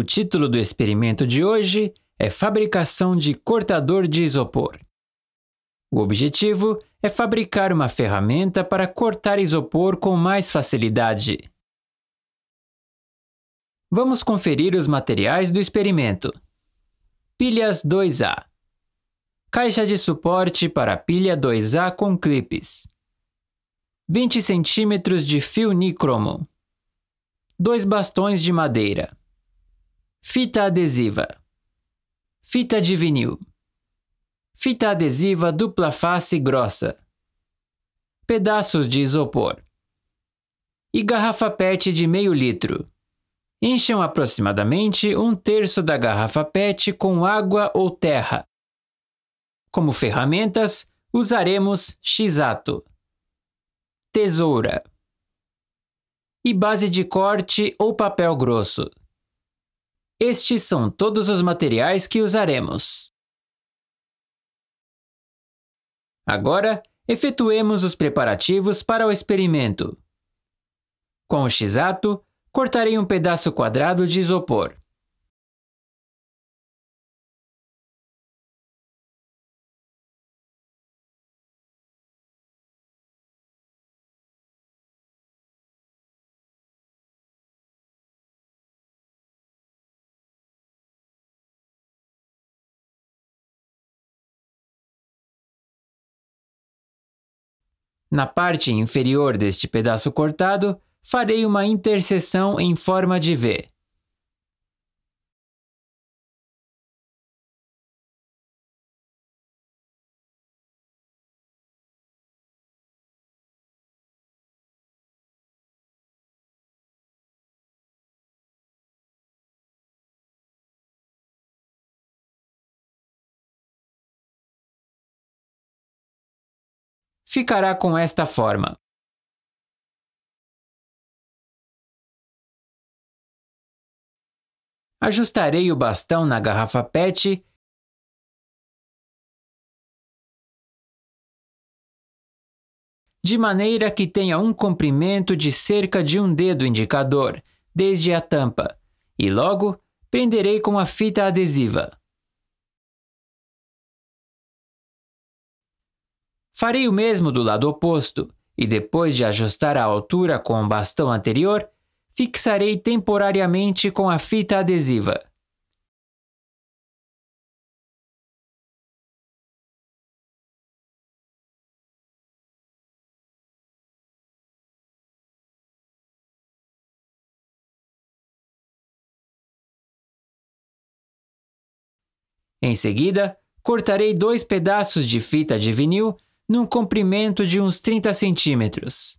O título do experimento de hoje é Fabricação de cortador de isopor. O objetivo é fabricar uma ferramenta para cortar isopor com mais facilidade. Vamos conferir os materiais do experimento. Pilhas 2A. Caixa de suporte para pilha 2A com clipes. 20 cm de fio nícromo. Dois bastões de madeira. Fita adesiva. Fita de vinil. Fita adesiva dupla face grossa. Pedaços de isopor. E garrafa PET de meio litro. Encham aproximadamente um terço da garrafa PET com água ou terra. Como ferramentas, usaremos x-ato, tesoura e base de corte ou papel grosso. Estes são todos os materiais que usaremos. Agora, efetuemos os preparativos para o experimento. Com o x-ato, cortarei um pedaço quadrado de isopor. Na parte inferior deste pedaço cortado, farei uma interseção em forma de V. ficará com esta forma. Ajustarei o bastão na garrafa PET de maneira que tenha um comprimento de cerca de um dedo indicador, desde a tampa, e logo prenderei com a fita adesiva. Farei o mesmo do lado oposto e depois de ajustar a altura com o bastão anterior, fixarei temporariamente com a fita adesiva. Em seguida, cortarei dois pedaços de fita de vinil num comprimento de uns 30 centímetros.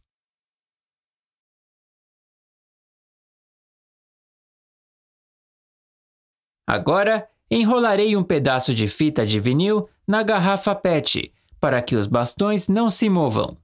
Agora, enrolarei um pedaço de fita de vinil na garrafa PET para que os bastões não se movam.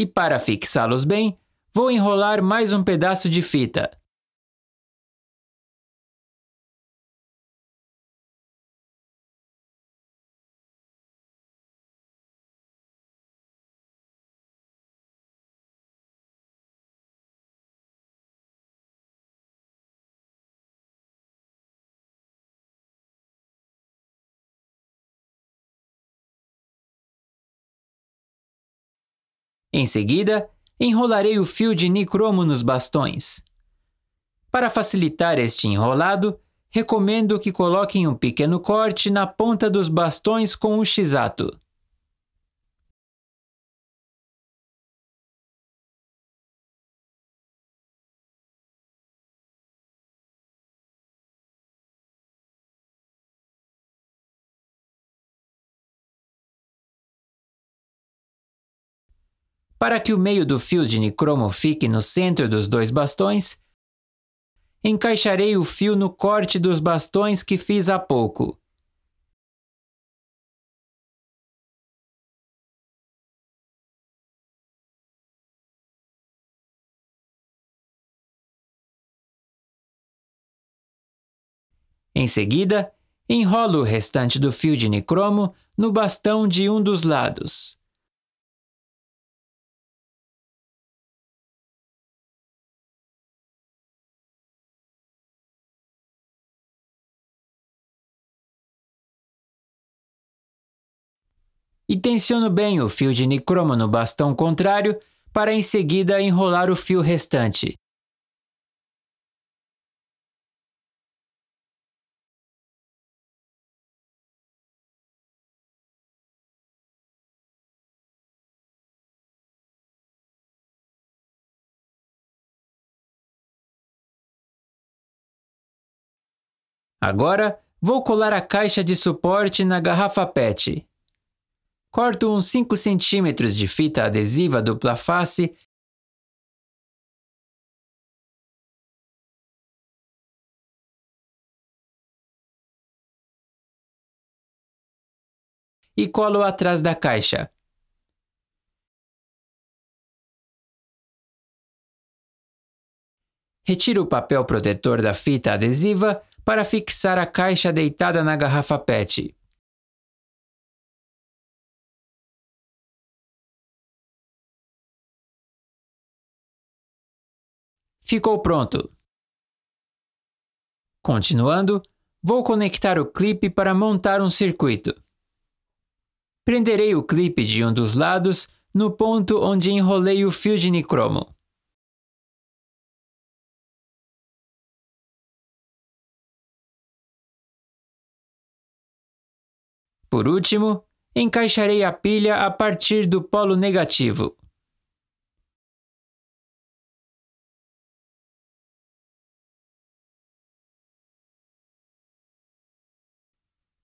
E para fixá-los bem, vou enrolar mais um pedaço de fita, Em seguida, enrolarei o fio de nicromo nos bastões. Para facilitar este enrolado, recomendo que coloquem um pequeno corte na ponta dos bastões com o -ato. Para que o meio do fio de nicromo fique no centro dos dois bastões, encaixarei o fio no corte dos bastões que fiz há pouco. Em seguida, enrolo o restante do fio de nicromo no bastão de um dos lados. tensiono bem o fio de nicromo no bastão contrário para em seguida enrolar o fio restante. Agora, vou colar a caixa de suporte na garrafa PET. Corto uns 5 centímetros de fita adesiva dupla face e colo atrás da caixa. Retiro o papel protetor da fita adesiva para fixar a caixa deitada na garrafa PET. Ficou pronto. Continuando, vou conectar o clipe para montar um circuito. Prenderei o clipe de um dos lados no ponto onde enrolei o fio de nicromo. Por último, encaixarei a pilha a partir do polo negativo.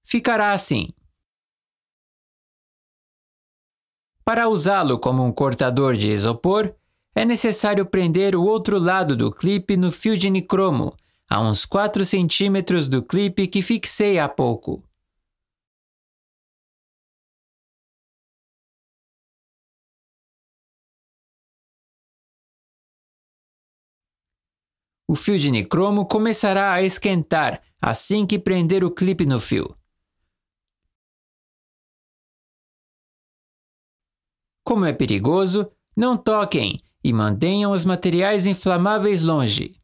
ficará assim. Para usá-lo como um cortador de isopor, é necessário prender o outro lado do clipe no fio de nicromo, a uns 4 centímetros do clipe que fixei há pouco. O fio de nicromo começará a esquentar assim que prender o clipe no fio. Como é perigoso, não toquem e mantenham os materiais inflamáveis longe.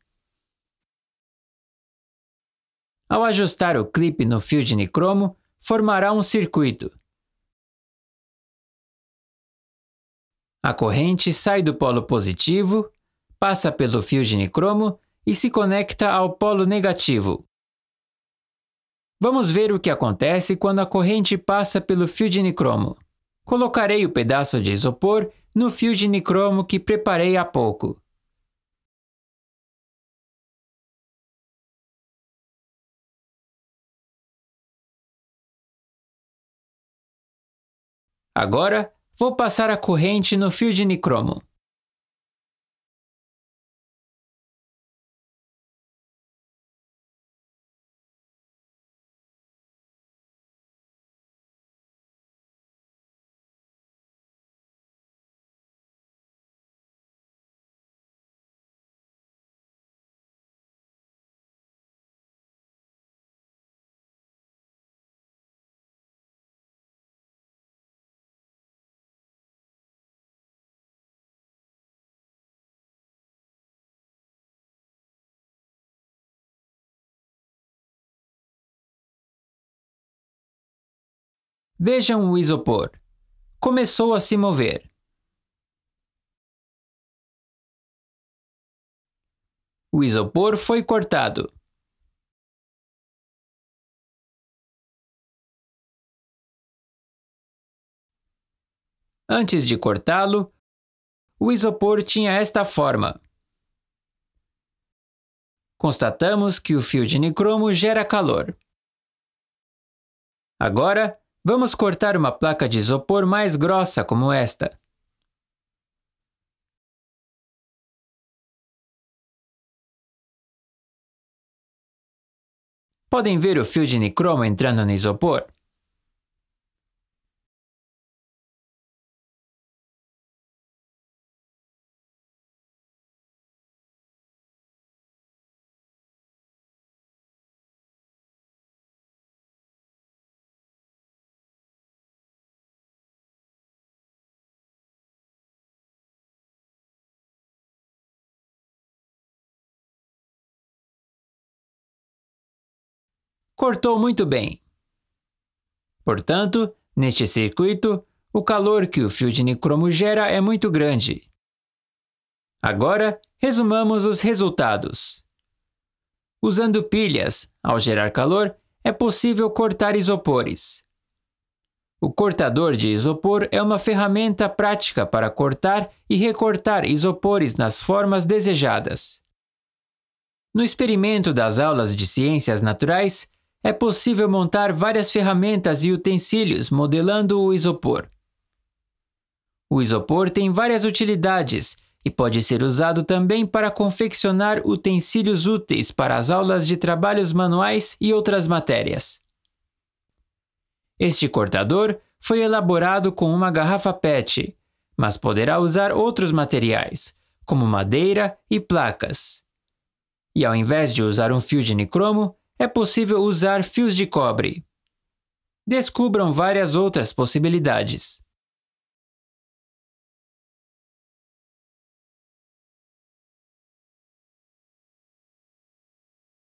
Ao ajustar o clipe no fio de nicromo, formará um circuito. A corrente sai do polo positivo, passa pelo fio de nicromo e se conecta ao polo negativo. Vamos ver o que acontece quando a corrente passa pelo fio de nicromo. Colocarei o pedaço de isopor no fio de nicromo que preparei há pouco. Agora, vou passar a corrente no fio de nicromo. Vejam o isopor. Começou a se mover. O isopor foi cortado. Antes de cortá-lo, o isopor tinha esta forma. Constatamos que o fio de nicromo gera calor. Agora, Vamos cortar uma placa de isopor mais grossa como esta. Podem ver o fio de nicromo entrando no isopor? cortou muito bem. Portanto, neste circuito, o calor que o fio de nicromo gera é muito grande. Agora, resumamos os resultados. Usando pilhas, ao gerar calor, é possível cortar isopores. O cortador de isopor é uma ferramenta prática para cortar e recortar isopores nas formas desejadas. No experimento das aulas de ciências naturais, é possível montar várias ferramentas e utensílios modelando o isopor. O isopor tem várias utilidades e pode ser usado também para confeccionar utensílios úteis para as aulas de trabalhos manuais e outras matérias. Este cortador foi elaborado com uma garrafa PET, mas poderá usar outros materiais, como madeira e placas. E ao invés de usar um fio de nicromo, é possível usar fios de cobre. Descubram várias outras possibilidades.